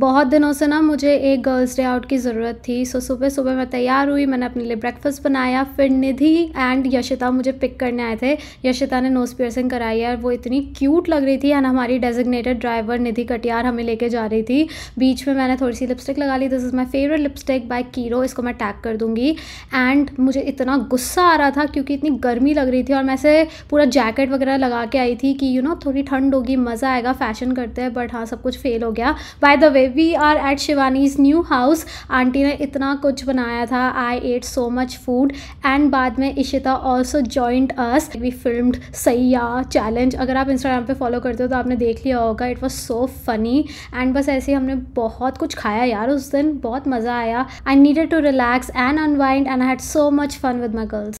बहुत दिनों से ना मुझे एक गर्ल्स डे आउट की ज़रूरत थी सो सुबह सुबह मैं तैयार हुई मैंने अपने लिए ब्रेकफास्ट बनाया फिर निधि एंड यशिता मुझे पिक करने आए थे यशिता ने नोज पियर्सिंग कराई है वो इतनी क्यूट लग रही थी एंड हमारी डेजिग्नेटेड ड्राइवर निधि कटियार हमें लेके जा रही थी बीच में मैंने थोड़ी सी लिपस्टिक लगा ली this is my favourite lipstick by Kiro इसको मैं टैग कर दूँगी एंड मुझे इतना गुस्सा आ रहा था क्योंकि इतनी गर्मी लग रही थी और मैं से पूरा जैकेट वगैरह लगा के आई थी कि यू नो थोड़ी ठंड होगी मज़ा आएगा फैशन करते हैं बट हाँ सब कुछ फेल हो गया by the way way we are at Shivani's new house aunty ने इतना कुछ बनाया था I ate so much food and बाद में Ishita also joined us we film Saiyaan challenge अगर आप इंस्टाग्राम पे फॉलो करते हो तो आपने देख लिया होगा it was so funny and बस ऐसे हमने बहुत कुछ खाया यार उस दिन बहुत मज़ा आया I needed to relax and unwind and I had so much fun with my girls